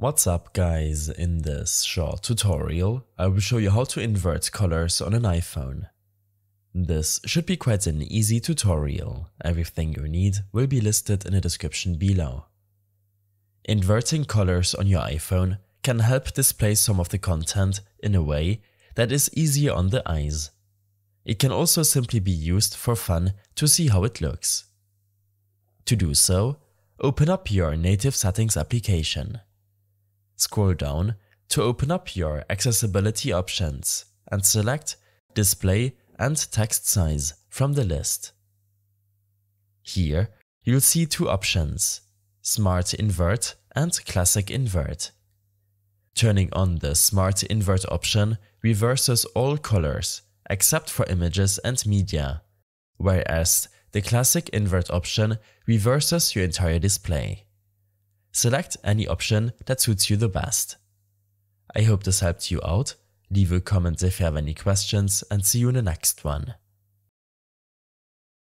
What's up guys, in this short tutorial I will show you how to invert colors on an iPhone. This should be quite an easy tutorial, everything you need will be listed in the description below. Inverting colors on your iPhone can help display some of the content in a way that is easier on the eyes. It can also simply be used for fun to see how it looks. To do so, open up your native settings application. Scroll down to open up your accessibility options and select Display and Text Size from the list. Here, you'll see two options, Smart Invert and Classic Invert. Turning on the Smart Invert option reverses all colors except for images and media, whereas the Classic Invert option reverses your entire display. Select any option that suits you the best. I hope this helped you out. Leave a comment if you have any questions and see you in the next one.